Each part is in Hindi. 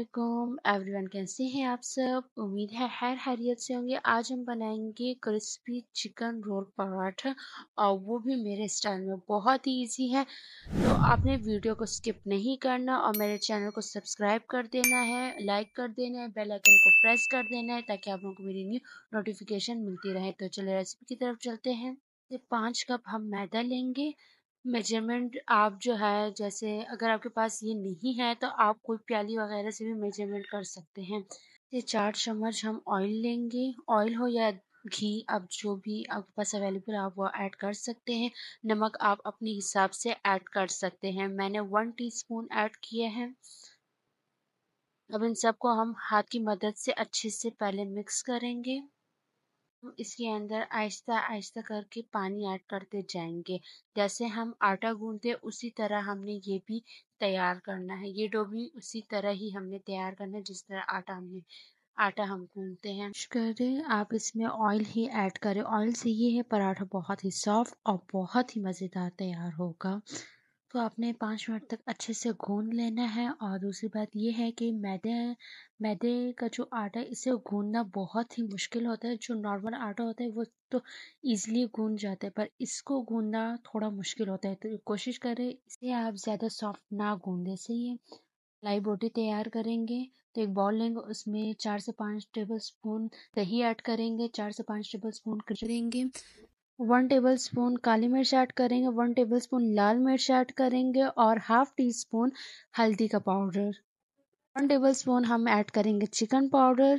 अस्सलाम एवरीवन कैसे हैं आप सब उम्मीद है हर हरियत से होंगे आज हम बनाएंगे क्रिस्पी चिकन रोल पराठा और वो भी मेरे स्टाइल में बहुत ही ईजी है तो आपने वीडियो को स्किप नहीं करना और मेरे चैनल को सब्सक्राइब कर देना है लाइक कर देना है बेल आइकन को प्रेस कर देना है ताकि आप लोगों को मेरी न्यू नोटिफिकेशन मिलती रहे तो चलो रेसिपी की तरफ चलते हैं पाँच कप हम मैदा लेंगे मेजरमेंट आप जो है जैसे अगर आपके पास ये नहीं है तो आप कोई प्याली वगैरह से भी मेजरमेंट कर सकते हैं ये चार चम्मच हम ऑयल लेंगे ऑयल हो या घी आप जो भी आपके पास अवेलेबल आप वो ऐड कर सकते हैं नमक आप अपने हिसाब से ऐड कर सकते हैं मैंने वन टीस्पून ऐड किया है अब इन सबको हम हाथ की मदद से अच्छे से पहले मिक्स करेंगे हम इसके अंदर आहिस्ता आहिस्ता करके पानी ऐड करते जाएंगे जैसे हम आटा गूंदते उसी तरह हमने ये भी तैयार करना है ये डो भी उसी तरह ही हमने तैयार करना है जिस तरह आटा हमने आटा हम गूंदते हैं करें आप इसमें ऑयल ही ऐड करें ऑयल से ये है पराठा बहुत ही सॉफ्ट और बहुत ही मज़ेदार तैयार होगा तो आपने पाँच मिनट तक अच्छे से गूंद लेना है और दूसरी बात ये है कि मैदे मैदे का जो आटा है इसे गूंदना बहुत ही मुश्किल होता है जो नॉर्मल आटा होता है वो तो ईज़िली गूंद जाता है पर इसको गूंदना थोड़ा मुश्किल होता है तो कोशिश करें इसे आप ज़्यादा सॉफ्ट ना गूंदें सही है लाई बोटी तैयार करेंगे तो एक बॉल लेंगे उसमें चार से पाँच टेबल स्पून दही ऐड करेंगे चार से पाँच टेबल स्पून करेंगे वन टेबल स्पून काली मिर्च ऐड करेंगे वन टेबल स्पून लाल मिर्च ऐड करेंगे और हाफ टी स्पून हल्दी का पाउडर वन टेबल स्पून हम ऐड करेंगे चिकन पाउडर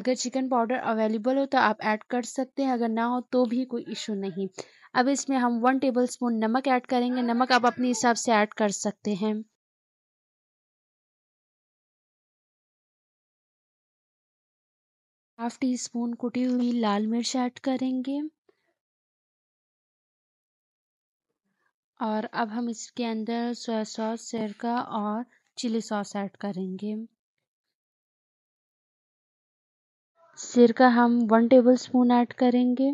अगर चिकन पाउडर अवेलेबल हो तो आप ऐड कर सकते हैं अगर ना हो तो भी कोई इशू नहीं अब इसमें हम वन टेबल स्पून नमक ऐड करेंगे नमक आप अपने हिसाब से ऐड कर सकते हैं हाफ टी स्पून कुटी हुई लाल मिर्च ऐड करेंगे और अब हम इसके अंदर सोया सॉस सिरका और चिली सॉस ऐड करेंगे सिरका हम वन टेबल स्पून ऐड करेंगे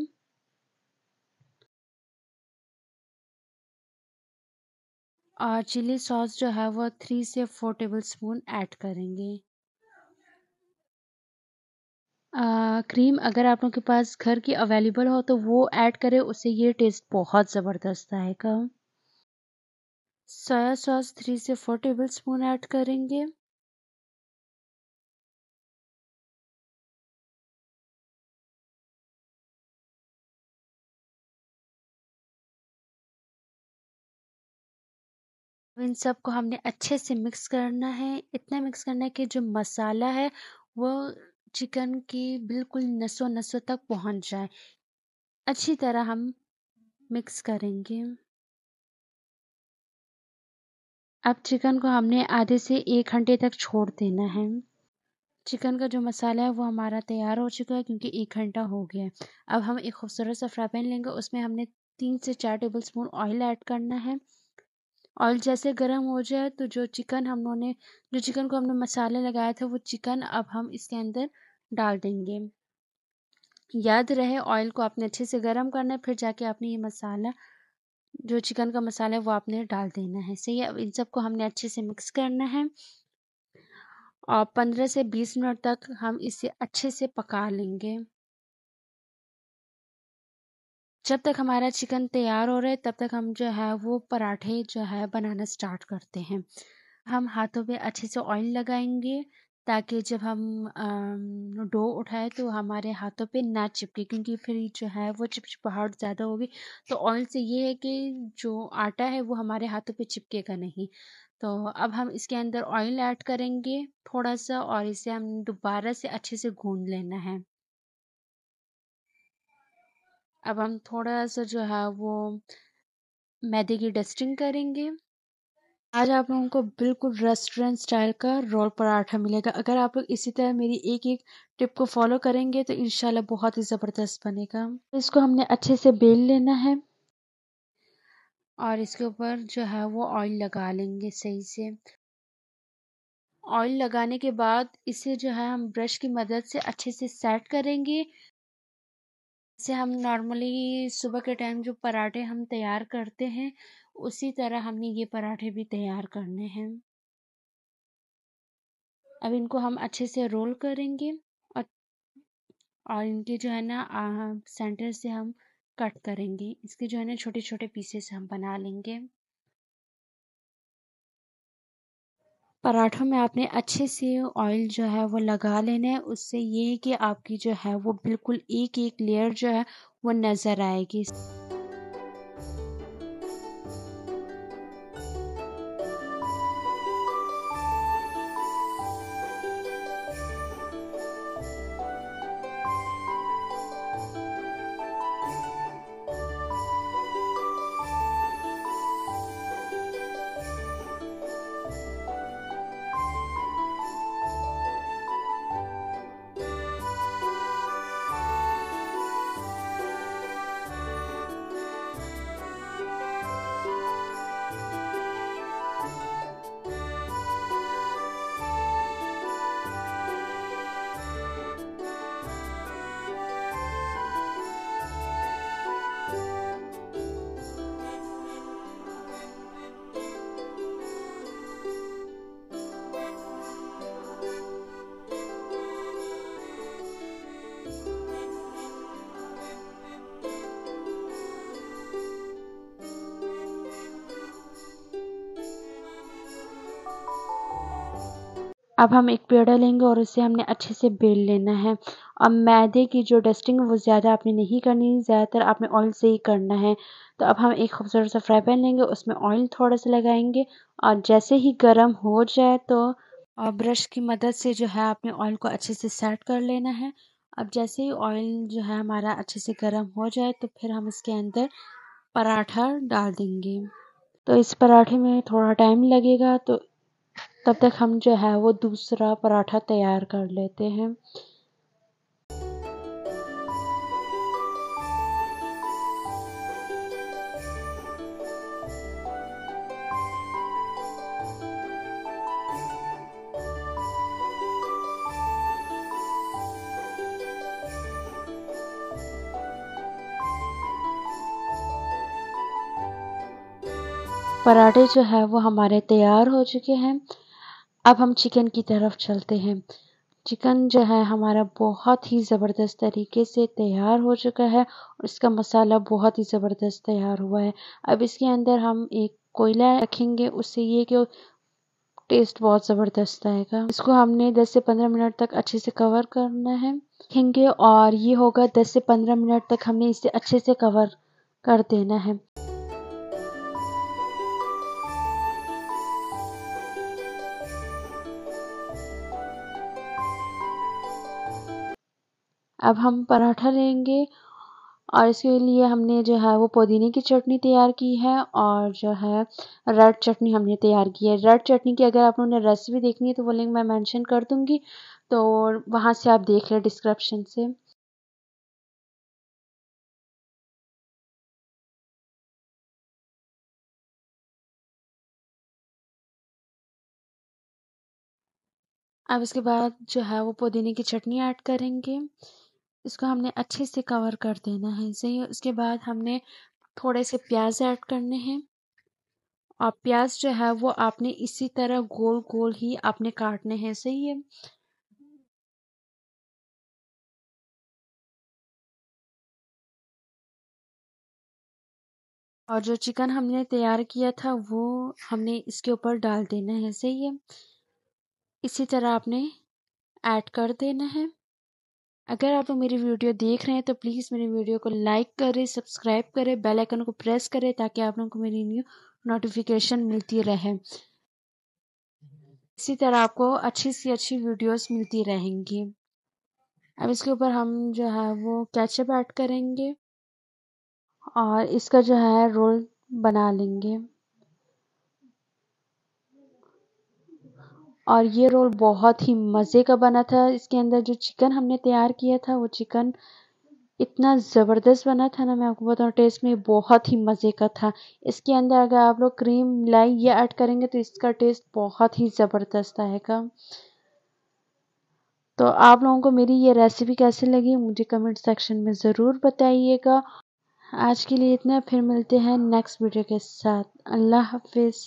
और चिली सॉस जो है वो थ्री से फोर टेबल स्पून ऐड करेंगे आ, क्रीम अगर आप लोगों के पास घर की अवेलेबल हो तो वो ऐड करें उससे ये टेस्ट बहुत ज़बरदस्त आएगा सोया सॉस थ्री से फोर टेबल स्पून ऐड करेंगे इन सबको हमने अच्छे से मिक्स करना है इतना मिक्स करना है कि जो मसाला है वो चिकन की बिल्कुल नसों नसों तक पहुंच जाए अच्छी तरह हम मिक्स करेंगे अब चिकन को हमने आधे से एक घंटे तक छोड़ देना है चिकन का जो मसाला है वो हमारा तैयार हो चुका है क्योंकि एक घंटा हो गया है अब हम एक खूबसूरत सा फ्राई पैन लेंगे उसमें हमने तीन से चार टेबल स्पून ऑयल ऐड करना है ऑयल जैसे गर्म हो जाए तो जो चिकन हम लोगों ने जो चिकन को हमने मसाले लगाया था वो चिकन अब हम इसके अंदर डाल देंगे याद रहे ऑयल को आपने अच्छे से गर्म करना है फिर जाके आपने ये मसाला जो चिकन का मसाला है वो आपने डाल देना है सही है इन सबको हमने अच्छे से मिक्स करना है और पंद्रह से बीस मिनट तक हम इसे अच्छे से पका लेंगे जब तक हमारा चिकन तैयार हो रहा है तब तक हम जो है वो पराठे जो है बनाना स्टार्ट करते हैं हम हाथों पे अच्छे से ऑयल लगाएंगे ताकि जब हम डो उठाएं तो हमारे हाथों पे ना चिपके क्योंकि फिर जो है वो चिपचिपाहट ज़्यादा होगी तो ऑयल से ये है कि जो आटा है वो हमारे हाथों पे चिपकेगा नहीं तो अब हम इसके अंदर ऑयल ऐड करेंगे थोड़ा सा और इसे हम दोबारा से अच्छे से गूंद लेना है अब हम थोड़ा सा जो है वो मैदे की डस्टिंग करेंगे आज आप लोगों को बिल्कुल रेस्टोरेंट स्टाइल का रोल पराठा मिलेगा अगर आप लोग इसी तरह मेरी एक एक टिप को फॉलो करेंगे तो इनशाला बहुत ही ज़बरदस्त बनेगा इसको हमने अच्छे से बेल लेना है और इसके ऊपर जो है वो ऑयल लगा लेंगे सही से ऑयल लगाने के बाद इसे जो है हम ब्रश की मदद से अच्छे से सेट करेंगे जैसे हम नॉर्मली सुबह के टाइम जो पराठे हम तैयार करते हैं उसी तरह हमने ये पराठे भी तैयार करने हैं अब इनको हम अच्छे से रोल करेंगे और और इनके जो है ना सेंटर से हम कट करेंगे इसके जो है ना छोटे छोटे पीसेस हम बना लेंगे पराठों में आपने अच्छे से ऑयल जो है वो लगा लेना है उससे ये है कि आपकी जो है वो बिल्कुल एक एक लेयर जो है वो नज़र आएगी अब हम एक पेड़ा लेंगे और उसे हमने अच्छे से बेल लेना है अब मैदे की जो डस्टिंग वो ज़्यादा आपने नहीं करनी ज़्यादातर आपने ऑयल से ही करना है तो अब हम एक खूबसूरत सा फ्राई पैन लेंगे उसमें ऑयल थोड़ा सा लगाएंगे और जैसे ही गर्म हो जाए तो और ब्रश की मदद से जो है आपने ऑयल को अच्छे से सेट कर लेना है अब जैसे ही ऑयल जो है हमारा अच्छे से गर्म हो जाए तो फिर हम इसके अंदर पराठा डाल देंगे तो इस पराठे में थोड़ा टाइम लगेगा तो तब तक हम जो है वो दूसरा पराठा तैयार कर लेते हैं पराठे जो है वो हमारे तैयार हो चुके हैं अब हम चिकन की तरफ चलते हैं चिकन जो है हमारा बहुत ही ज़बरदस्त तरीके से तैयार हो चुका है और इसका मसाला बहुत ही ज़बरदस्त तैयार हुआ है अब इसके अंदर हम एक कोयला रखेंगे उससे ये कि टेस्ट बहुत ज़बरदस्त आएगा इसको हमने 10 से 15 मिनट तक अच्छे से कवर करना है रखेंगे और ये होगा 10 से 15 मिनट तक हमने इसे अच्छे से कवर कर देना है अब हम पराठा लेंगे और इसके लिए हमने जो है वो पुदीने की चटनी तैयार की है और जो है रेड चटनी हमने तैयार की है रेड चटनी की अगर आप ने रेसिपी देखनी है तो वो लिंक मैं मेंशन कर दूंगी तो वहाँ से आप देख लें डिस्क्रिप्शन से अब इसके बाद जो है वो पुदीने की चटनी ऐड करेंगे इसको हमने अच्छे से कवर कर देना है सही उसके बाद हमने थोड़े से प्याज ऐड करने हैं और प्याज जो है वो आपने इसी तरह गोल गोल ही आपने काटने हैं सही है और जो चिकन हमने तैयार किया था वो हमने इसके ऊपर डाल देना है सही है इसी तरह आपने ऐड कर देना है अगर आप मेरी वीडियो देख रहे हैं तो प्लीज़ मेरी वीडियो को लाइक करें सब्सक्राइब करें बेल आइकन को प्रेस करें ताकि आप लोगों को मेरी न्यू नोटिफिकेशन मिलती रहे इसी तरह आपको अच्छी सी अच्छी वीडियोस मिलती रहेंगी अब इसके ऊपर हम जो है वो कैचअप ऐड करेंगे और इसका जो है रोल बना लेंगे और ये रोल बहुत ही मज़े का बना था इसके अंदर जो चिकन हमने तैयार किया था वो चिकन इतना ज़बरदस्त बना था ना मैं आपको बताऊँ टेस्ट में बहुत ही मज़े का था इसके अंदर अगर आप लोग क्रीम लाई या ऐड करेंगे तो इसका टेस्ट बहुत ही ज़बरदस्त आएगा तो आप लोगों को मेरी ये रेसिपी कैसी लगी मुझे कमेंट सेक्शन में ज़रूर बताइएगा आज के लिए इतना फिर मिलते हैं नेक्स्ट वीडियो के साथ अल्लाह हाफिज़